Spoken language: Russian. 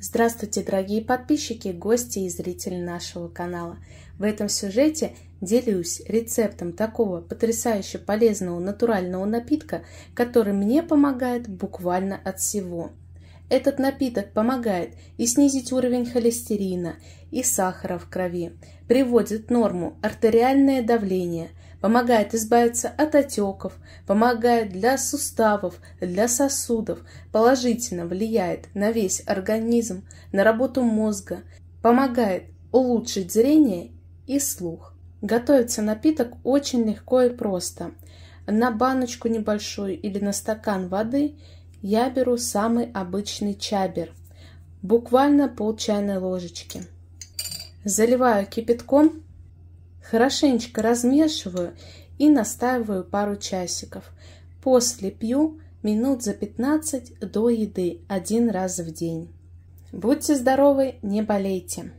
Здравствуйте, дорогие подписчики, гости и зрители нашего канала. В этом сюжете делюсь рецептом такого потрясающе полезного натурального напитка, который мне помогает буквально от всего. Этот напиток помогает и снизить уровень холестерина и сахара в крови, приводит в норму артериальное давление, помогает избавиться от отеков, помогает для суставов, для сосудов, положительно влияет на весь организм, на работу мозга, помогает улучшить зрение и слух. Готовится напиток очень легко и просто. На баночку небольшую или на стакан воды я беру самый обычный чабер, буквально пол чайной ложечки. Заливаю кипятком Хорошенечко размешиваю и настаиваю пару часиков. После пью минут за 15 до еды один раз в день. Будьте здоровы, не болейте!